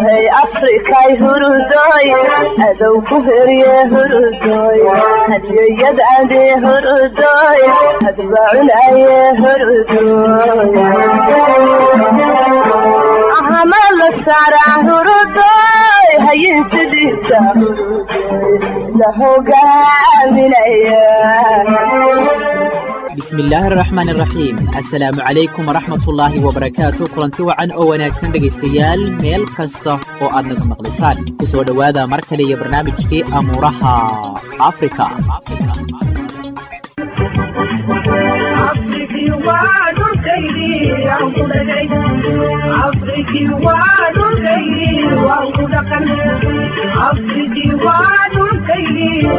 ilaahay afrikay hurudooy adow ku herye hurudooy hadyoyad adee hurudooy hadbaacun ayee hurudooy ahama la saaraa hurudooy hayin sidiisa hurudooy la hogaaminaya bismillaah araxmaan araxiim assalaamu calaykum waraxmatullaahi wabarakaatu kulanti wacan oo wanaagsan dhegaystayaal meel kasta oo aad naga maqlisaan ku soo dhowaada mar kale iyo barnaamijkii amuuraha afrika وعد الخير وعقود العيد عصرك وعد الخير وعقود قلب عصرك وعد الخير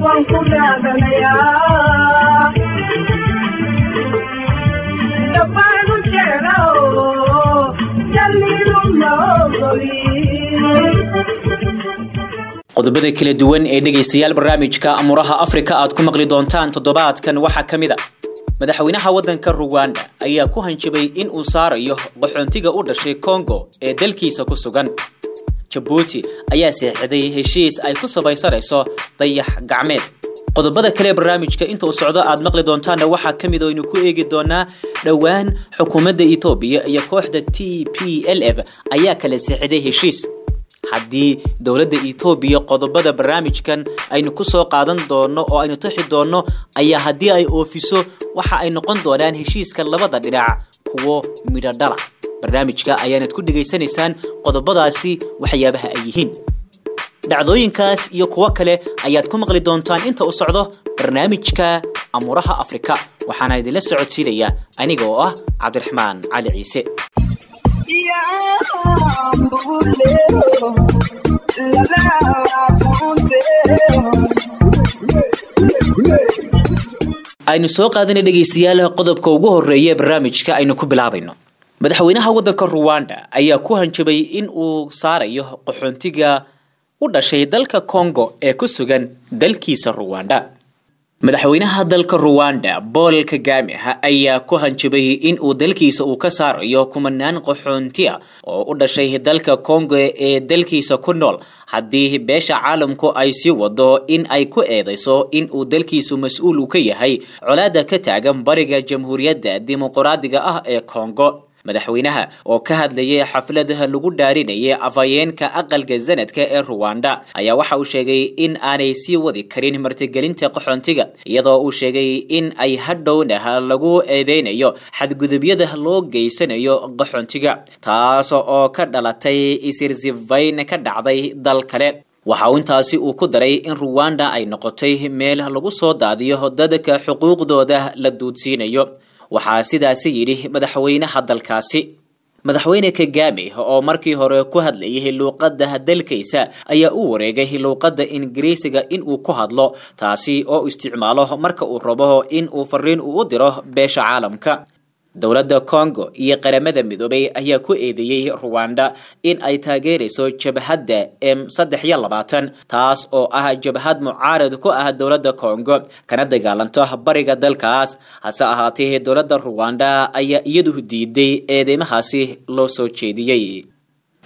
وعقود من qodobada kala duwan ee dhegaystayaal barnaamijka amuraha afrika aad ku maqli doontaan toddobaadkan waxaa ka mid a ah. madaxweynaha waddanka ruwanda ayaa ku hanjabay in uu saarayo qaxoontiga u dhashay kongo ee dalkiisa ku sugan jabuuti ayaa seexiday heshiis ay ku sabaysanayso dayax gacmeed qodobada kale barnaamijka inta uu socdo aad maqli doontaanna waxaa ka mid ah aynu ku eegi doonaa dhowaan xukuumadda etoobiya iyo kooxda t p l f ayaa kala seexiday heshiis haddii dowladda etoobiya qodobada barnaamijkan aynu ku soo qaadan doonno oo aynu tixi doonno ayaa haddii ay oofiso waxa ay noqon doonaan heshiiska labada dhinac kuwo midhodhala ah. barnaamijka ayaanad ku dhegaysanaysaan qodobadaasi waxyaabaha ay yihiin dhacdooyinkaas iyo kuwo kale ayaad ku maqli doontaan inta u socdo barnaamijka amuraha afrika waxaana idinla socodsiinaya aniga oo ah cabdiraxmaan cali ciise aynu soo qaadanay dhegaystayaal qodobka ugu horreeya barnaamijka aynu ku bilaabayno madaxweynaha waddanka ruwanda ayaa ku hanjabay in uu saarayo qaxoontiga u dhashay dalka kongo ee ku sugan dalkiisa ruwanda madaxweynaha dalka ruwanda paul kagame ayaa ku hanjabay in uu dalkiisa uu ka saarayo kumanaan qaxoontiya oo u dhashay dalka kongo ee dalkiisa ku nool haddii beesha caalamku ay sii wado in ay ku eedayso in uu dalkiisu mas-uul u ka yahay colaada ka taagan bariga jamhuuriyadda dimuqraadiga ah ee kongo madaxweynaha oo ka hadlayay xafladaha lagu dhaarinayay afhayeenka aqalka sanadka ee ruwanda ayaa waxa uu sheegay in aanay sii wadi karin martigelinta qaxoontiga iyadoo uu sheegay in ay hadhownah lagu eedeynayo xadgudubyada loo geysanayo qaxoontiga taas oo ka dhalatay isirsifayn ka dhacday dal kale waxa uu intaasi uu ku daray in ruwanda ay noqotay meel lagu soo daadiyo dadka xuquuqdooda la duudsiinayo waxaa sidaasi yidhi madaxweynaha dalkaasi madaxweyne kagame oo markii hore ku hadlayay luuqadda dalkaysa ayaa u wareegay luuqadda ingiriisiga inuu ku hadlo taasi oo isticmaalo marka uu rabo in uu fariin uu diro beesha caalamka dowladda congo iyo qaramada midoobay ayaa ku eedeeyey ruwanda in ay taageerayso jabhadda m saddex iyo labaatan taas oo ah jabhad mucaarad ku ah dowladda congo kana dagaalanto bariga dalkaas hase ahaatee dowladda ruwanda ayaa iyadu diiday eedeymahaasi loo soo jeediyey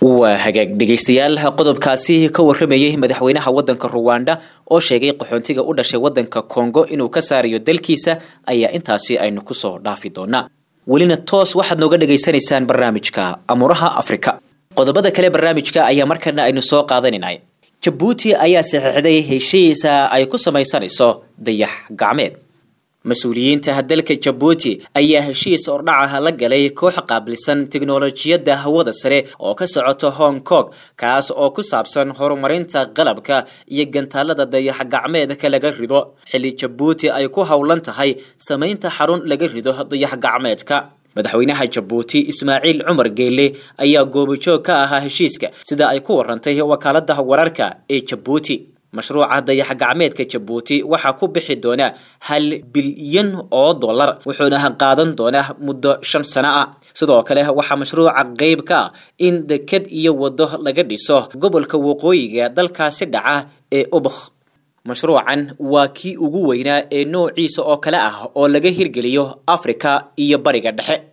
waa hagaag dhegeystayaal qodobkaasi ka waramayay madaxweynaha wadanka ruwanda oo sheegay qaxoontiga u dhashay wadanka kongo inuu ka saarayo dalkiisa ayaa intaasi aynu kusoo dhaafi doonaa welina toos waxaad nooga dhagaysanaysaan barnaamijka amuraha afrika qodobada kale barnaamijka ayaa markana aynu soo qaadanaynay jabuuti ayaa saxiixday heshiisa ay ku samaysanayso dayax gacmeed mas-uuliyiinta dalka jabuuti ayaa heshiis ordhacaha la galay koox qaabilsan tiknolojiyadda hawada sare oo ka socota hong kong kaas oo ku saabsan horumarinta qalabka iyo gantaalada dayaxgacmeedka laga rido xilli jabuuti ay ku howlan tahay samaynta xarun laga rido dayaxgacmeedka madaxweynaha jabuuti ismaaciil cumar geelle ayaa goobajoog ka ahaa heshiiska sida ay ku warantay wakaalada wararka ee jabuuti mashruuca dayax gacmeedka jabuuti waxaa ku bixi doona hal bilyan oo dollar wuxuuna qaadan doonaa muddo shan sano ah sidoo kale waxaa mashruuca qeyb ka ah in deked iyo waddo laga dhiso gobolka waqooyiga dalkaasi dhaca ee ubakh mashruucan waa kii ugu weynaa ee noociisa oo kale ah oo laga hirgeliyo afrika iyo bariga dhexe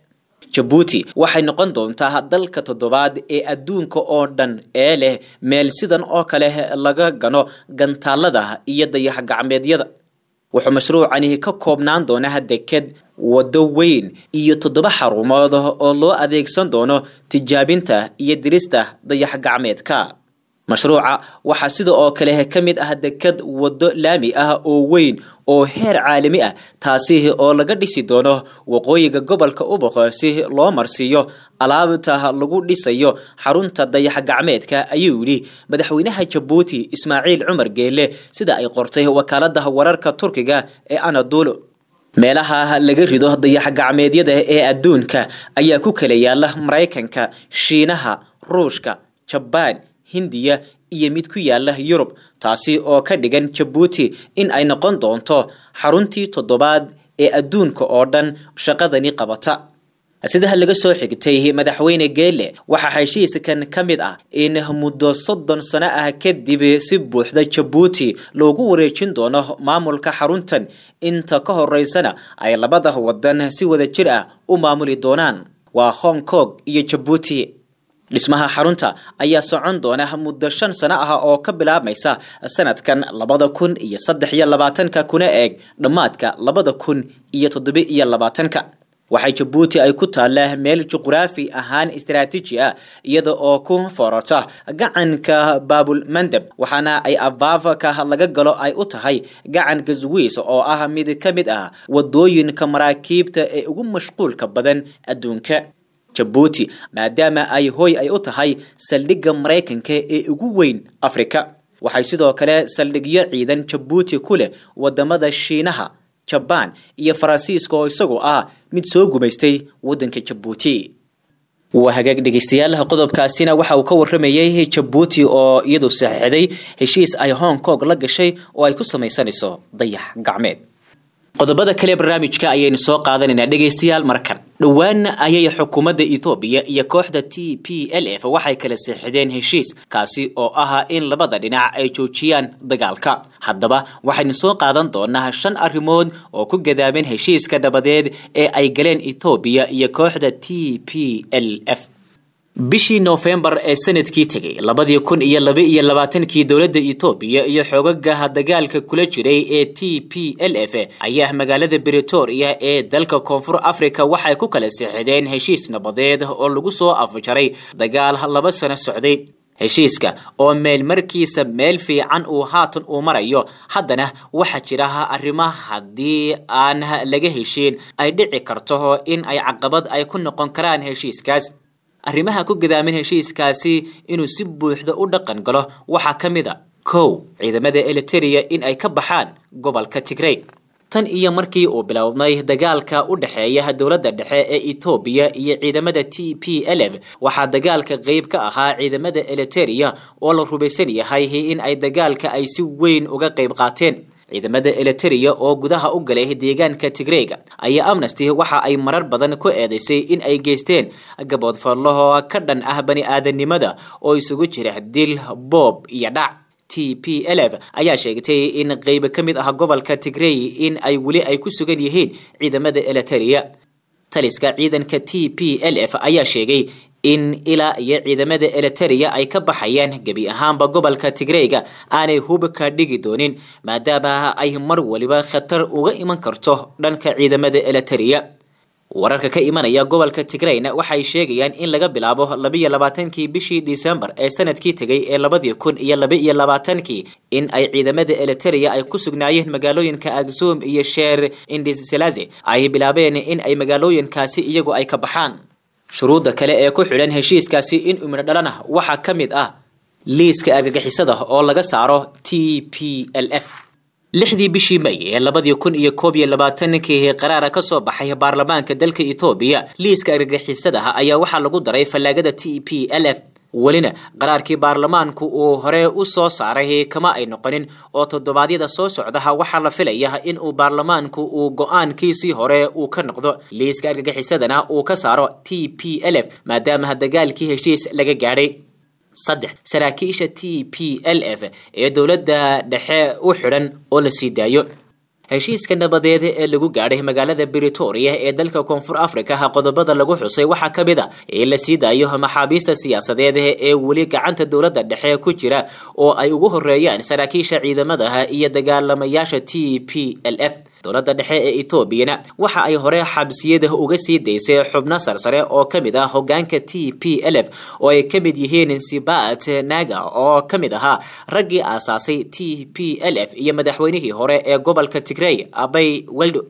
jabuuti waxay noqon doontaa dalka toddobaad ee adduunka oo dhan ee leh meel sidan oo kale laga gano gantaalada iyo dayax gacmeedyada wuxuu mashruucani ka koobnaan doonaa deked waddo weyn iyo toddoba xarumood oo loo adeegsan doono tijaabinta iyo dirista dayax gacmeedka mashruuca waxaa sida oo kale ka mid ah dekad waddo laami ah oo weyn oo heer caalami ah taasi oo laga dhisi doono waqooyiga gobolka uboqa si loo marsiiyo alaabta lagu dhisayo xarunta dayax gacmeedka ayuu yidhi madaxweynaha jabuuti ismaaciil cumar geelle sida ay qortay wakaalada wararka turkiga ee anadulu meelaha laga rido dayax gacmeedyada ee adduunka ayaa ku kala yaala maraykanka shiinaha ruushka jabaan hindiya iyo mid ku yaalla yurub taasi oo ka dhigan jabuuti in ay noqon doonto xaruntii toddobaad ee adduunka oo dhan shaqadani qabata sidaha laga soo xigtay madaxweyne geele waxaa heshiiskan ka mid ah in muddo soddon sano ah kadib si buuxda jabuuti loogu wareejin doono maamulka xaruntan inta ka horeysana ay labada wadan si wada jir ah u maamuli doonaan waa hong kong iyo jabuuti dhismaha xarunta ayaa socon doona muddo shan sano ah oo ka bilaabmaysa sanadkan labada kun iyo saddex iyo labaatanka kuna eeg dhammaadka labada kun iyo toddoba iyo labaatanka waxay jabuuti ay ku taalla meel juqraafi ahaan istaraatiiji ah iyada oo ku foorarta gacanka baabul mandeb waxaana ay afaafka laga galo ay u tahay gacanka zuwiis oo ah mid ka mid ah wadooyinka maraakiibta ee ugu mashquulka badan adduunka jabuuti maadaama ay hoy ay u tahay saldhigga maraykanka ee ugu weyn afrika waxay sidoo kale saldhigyo ciidan jabuuti ku leh wadamada shiinaha jabaan iyo faransiiska oo isagu ah mid soo gumaystay wadanka jabuuti waa hagaag dhegeystayaal ah qodobkaasina waxa uu ka waramayey jabuuti oo iyadu saxiixday heshiis ay hong kong la gashay oo ay ku samaysanayso dayax gacmeed qodobada kale barnaamijka ayaynu soo qaadanaynaa dhegaystayaal markan dhowaanna ayay xukuumadda etoobiya iyo kooxda t p l f waxay kala seexdeen heshiis kaasi oo ah in labada dhinac ay joojiyaan dagaalka haddaba waxaynu soo qaadan doonaa shan arrimood oo ku gadaameen heshiiska dabadeed ee ay galeen etoobiya iyo kooxda t p l f bishii nofembar ee sanadkii tegay labadii kun iyo laba iyo labaatankii dowladda etoobiya iyo xoogaha dagaalka kula jiray ee t p l f ayaa magaalada britoria ee dalka koonfur africa waxay ku kala sixideen heshiis nabadeed oo lagu soo afjaray dagaal laba sano socday heshiiska oo meelmarkiisa meel fiican uu haatan uu marayo haddana waxaa jira arrima haddii aan laga heshiin ay dhici karto in ay caqabad ay ku noqon karaan heshiiskaas arrimaha ku gadaamin heshiiskaasi inuu si buuxda u dhaqan galo waxaa ka mid a kow ciidamada eliteria in ay ka baxaan gobolka tigrey tan iyo markii uu bilowday dagaalka u dhexeeya dowladda dhexe ee etoobiya iyo ciidamada t p elef waxaa dagaalka qeyb ka ahaa ciidamada eliteria oo la rumaysan yahay in ay dagaalka ay si weyn uga qeyb qaateen ciidamada elitariya oo gudaha u galay deegaanka tigreega ayaa amnesty waxa ay marar badan ku eedeysay in ay geysteen gabood ka dhan ah bani-aadanimada oo isugu jira dil boob iyo dhac t p elf ayaa sheegtay in qeyb ka mid ah gobolka tigrey in ay weli ay ku sugan yihiin ciidamada elitariya taliska ciidanka t p l f ayaa sheegay in ilaa iyo ciidamada eliteria ay ka baxayaan gebi ahaanba gobolka tigreyga aanay hubka dhigi doonin maadaama ay mar waliba khatar uga iman karto dhanka ciidamada eliteria wararka ka imanaya gobolka tigreyna waxay sheegayaan in laga bilaabo labiyo labaatankii bishii disembar ee sanadkii tegay ee labadii kun iyo labaiyo labaatankii in ay ciidamada eliteria ay ku sugnaayeen magaalooyinka akzum iyo sheer indiselaze ay bilaabeen in ay magaalooyinkaasi iyagu ay ka baxaan shuruudda kale ee ku xidhan heshiiskaasi in umina dhalana waxaa ka mid ah liiska argagixisada oo laga saaro t p l f lixdii bishii may ee labadii kun iyo koob iyo labaatankii qaraara ka soo baxay baarlamaanka dalka etoobiya liiska argagixisadaha ayaa waxaa lagu daray fallaagada t p l f welina qaraarkii baarlamaanku uu hore u soo saaray kama ay noqonin oo toddobaadyada soo socdaha waxaa la filaya inuu baarlamaanku uu go-aankiisii hore uu ka noqdo liiska argagixisadana uu ka saaro t p l f maadaama dagaalkii heshiis laga gaadhay saddex saraakiisha t p l f ee dowladda dhexe u xidhan oo la sii daayo heshiiska nabadeed ee lagu gaadhay magaalada britoria ee dalka koonfur afrika qodobada lagu xusay waxaa ka mid a in la sii daayo maxaabiista siyaasadeed ee weli gacanta dowladda dhexe ku jira oo ay ugu horeeyaan saraakiisha ciidamadaha iyo dagaalamayaasha t p l f dowladda dhexe ee etoobiyana waxa ay hore xabsiyada uga sii daysay xubno sarsare oo ka mid ah hogaanka t p l f oo ay ka mid yihiin sibat naga oo ka mid ahaa raggii aasaasay t p l f iyo madaxweynihii hore ee gobolka tigrey abay weldo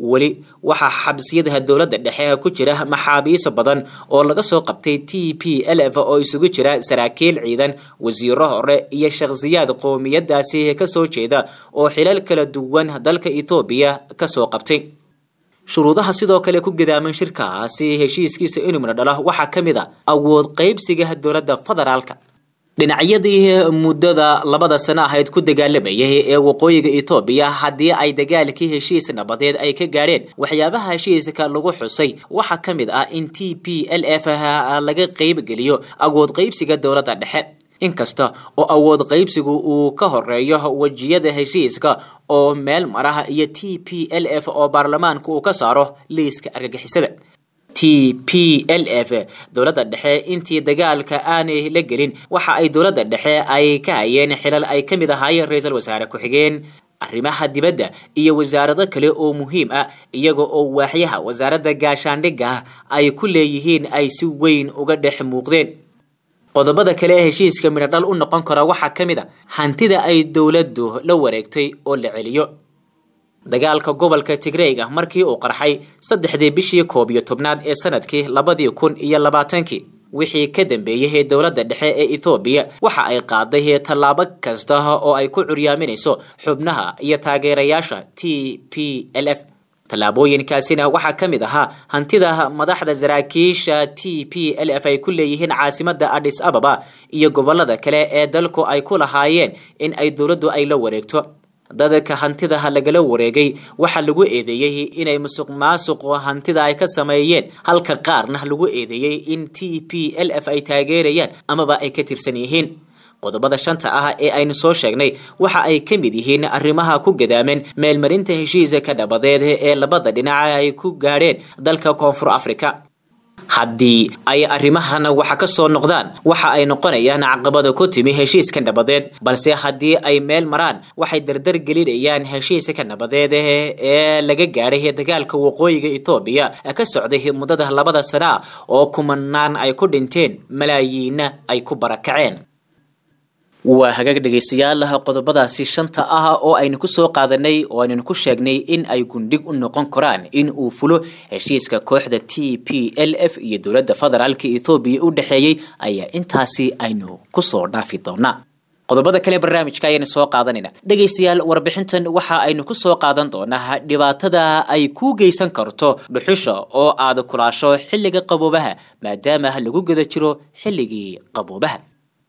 weli waxaa xabsiyadaha dowladda dhexe ku jira maxaabiis badan oo laga soo qabtay t p lf oo isugu jira saraakiil ciidan wasiiro hore iyo shakhsiyaad qowmiyadaasi kasoo jeeda oo xilal kala duwan dalka ethoobiya kasoo qabtay shuruudaha sidoo kale ku gadaaman shirkaasi heshiiskiisa inuu midho dhalo waxaa ka mid a ah awood qaybsiga dowladda federaalka dhinacyadii muddada labada sano ahayd ku dagaalamayay ee waqooyiga etoobiya haddii ay dagaalkii heshiis nabadeed ay ka gaadheen waxyaabaha heshiiska lagu xusay waxaa ka mid ah in t p l f laga qaybgeliyo awood qaybsiga dowladda dhexe inkasta oo awood qaybsigu uu ka horeeyo wejiyada heshiiska oo meel maraha iyo t p l f oo baarlamaanka uu ka saaro liiska argagixisada t p l f dowladda dhexe intii dagaalka aanay la gelin waxa ay dowladda dhexe ay ka hayeen xilal ay ka mid ahaayeen ra iisal wasaare ku-xigeen arrimaha dibadda iyo wasaarado kale oo muhiim ah iyaga oo waaxyaha wasaaradda gaashaandhigga ay ku leeyihiin ay si weyn uga dhex muuqdeen qodobada kale ee heshiiska midhadhal u noqon kara waxaa ka mid a ah hantida ay dowladdu la wareegtay oo la celiyo dagaalka gobolka tigreega markii uu qarxay saddexdii bishii koob iyo tobnaad ee sanadkii labadii kun iyo labaatankii wixii ka dambeeyey ee dowladda dhexe ee ethoobiya waxa ay qaaday tallaabo kasta oo ay ku curyaaminayso xubnaha iyo taageerayaasha t p l f tallaabooyinkaasina waxaa ka mid ahaa hantida madaxda saraakiisha t p l f ay ku leeyihiin caasimada adhis ababa iyo gobollada kale ee dalku ay ku lahaayeen in ay dowladdu ay la wareegto dadka hantida ha lagala wareegay waxaa lagu eedeeyey inay musuq maasuq oo hantida ay ka sameeyeen halka qaarna lagu eedeeyey in t p l f ay taageerayaan amaba ay ka tirsan yihiin qodobada shanta ah ee aynu soo sheegnay waxa ay ka mid yihiin arrimaha ku gadaameen meelmarinta heshiisa ka dhabadeed ee labada dhinac ay ku gaadheen dalka koonfur africa haddii ay arrimahana wax ka soo noqdaan waxa ay noqonayaan caqabada ku timi heshiiska nabadeed balse haddii ay meel maraan waxay dardar gelinayaan heshiiska nabadeed ee laga gaadhay dagaalka waqooyiga etoobiya ka socday muddada labada sanaa oo kumanaan ay ku dhinteen malaayiinna ay ku barakaceen waa hagaag dhegaystayaalaha qodobadaasi shanta ah oo aynu ku soo qaadanay oo aynanu ku sheegnay in ay gundhig u noqon karaan in uu fulo heshiiska kooxda t p l f iyo dowladda federaalk ethoobiya u dhexeeyey ayaa intaasi aynu kusoo dhaafi doonaa qodobada kale barnaamijka ayaynu soo qaadanayna dhegaystayaal warbixintan waxa aynu ku soo qaadan doonaa dhibaatada ay ku geysan karto dhuxusha oo aad kulaasho xilliga qaboobaha maadaama lagu gada jiro xilligii qaboobaha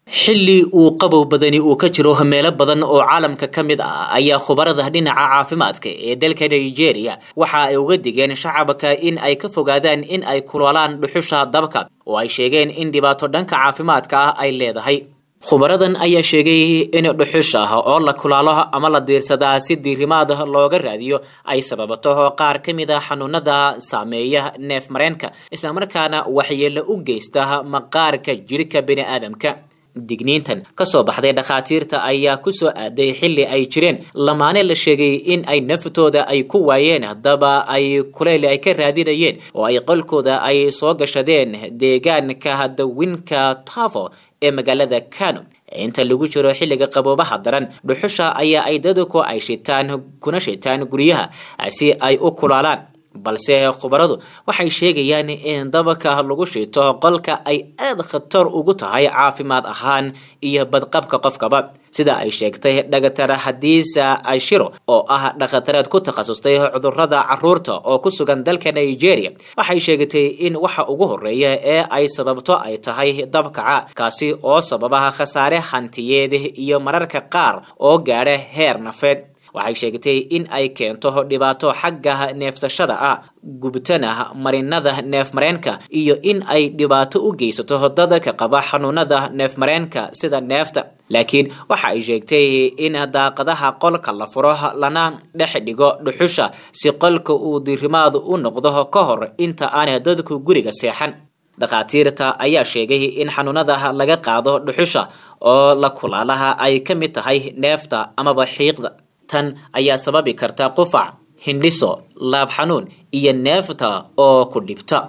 xilli uu qabow badani uu ka jiro meelo badan oo caalamka ka mid ah ayaa khubarada dhinaca caafimaadka ee dalka nigeria waxa ay uga digeen shacabka in ay ka fogaadaan in ay kuloolaan dhuxusha dabka oo ay sheegeen in dhibaato dhanka caafimaadka ah ay leedahay khubaradan ayaa sheegay in dhuxush oo la kulaalo ama la diirsadaa si diirimaad looga raadiyo ay sababato qaar ka mid a ah xanuunada saameeya neef mareenka islamarkaana waxyeelo u geysta maqaarka jidhka bini aadamka digniintan kasoo baxday dhakhaatiirta ayaa kusoo aaday xilli ay jireen lamaane la sheegay in ay naftooda ay ku waayeen haddaba ay kuleyl ay ka raadinayeen oo ay qolkooda ay soo gashadeen deegaanka hadawinka tavo ee magaalada kano inta lagu jiro xilliga qaboobaha daran dhuxusha ayaa ay dadku ay shitaan kuna shitaan guryaha si ay u kulaalaan balse khubaradu waxay sheegayaan in dabaka lagu shiito qolka ay aada khatar ugu tahay caafimaad ahaan iyo badqabka qofkaba sida ay sheegtay dhagatar hadiisa ashiro oo ah dhakhataraad ku takhasustay cudurada caruurta oo ku sugan dalka nigeria waxay sheegtay in waxa ugu horreeya ee ay sababto ay tahay dabkaca kaasi oo sababa khasaare hantiyeed iyo mararka qaar oo gaadha heer nafeed waxay sheegtay in ay keento dhibaato xagga neefsashada ah gubtana marinada neefmareenka iyo in ay dhibaato u geysato dadka qaba xanuunada neefmareenka sida neefta laakiin waxa ay sheegtay in daaqadaha qolka la furo lana dhex dhigo dhuxusha si qolka uu diirimaadu u noqdo ka hor inta aan dadku guriga seexan dhakhaatiirta ayaa sheegay in xanuunada laga qaado dhuxusha oo la kulaalaha ay ka mid tahay neefta amaba xiiqda tan ayaa sababi karta qufac hindhiso laab xanuun iyo neefta oo ku dhibta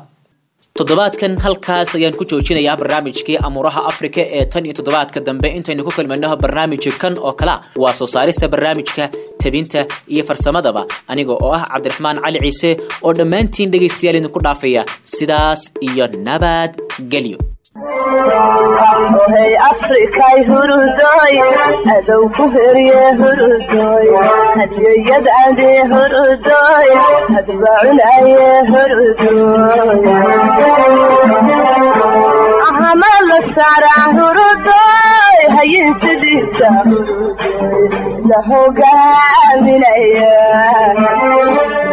toddobaadkan halkaas ayaan ku joojinayaa barnaamijkii amuuraha afrika ee tan iyo toddobaadka dambe intaynu ku kulminaho barnaamiji kan oo kalea waa soo saarista barnaamijka tebinta iyo farsamadaba aniga oo ah cabdiraxmaan cali ciise oo dhammaantiin dhegaystayaal idinku dhaafaya sidaas iyo nabad gelyo ohay afrikay hurudooy adow ku herye hurudooy hadyayad adee hurudooy hadbaacun aye hurudooy ahama la saaraa hayin sidiisa hurudooy la hogaaminaya